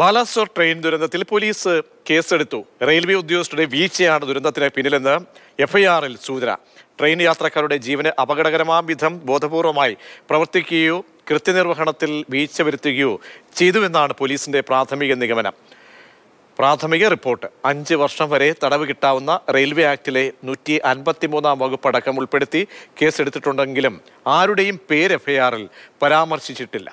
Balasore train ദുരന്തത്തിൽ police കേസെടുത്തു railway ഉദ്യോഗസ്ഥരുടെ വീഴ്ചയാണ് ദുരന്തത്തിന് പിന്നിലെന്ന് എഫ്ഐആറിൽ സൂചന ട്രെയിൻ യാത്രക്കാരുടെ ജീവന് അപകടകരമാം വിധം ബോധപൂർവമായി പ്രവർത്തിക്കുകയോ കൃത്യനിർവഹണത്തിൽ വീഴ്ച വരുത്തുകയോ ചെയ്തുവെന്നാണ് പോലീസിന്റെ പ്രാഥമിക നിഗമനം പ്രാഥമിക റിപ്പോർട്ട് അഞ്ച് വർഷം വരെ തടവ് കിട്ടാവുന്ന റെയിൽവേ ആക്ടിലെ നൂറ്റി അൻപത്തിമൂന്നാം വകുപ്പ് അടക്കം ഉൾപ്പെടുത്തി കേസെടുത്തിട്ടുണ്ടെങ്കിലും ആരുടെയും പേര് എഫ്ഐആറിൽ പരാമർശിച്ചിട്ടില്ല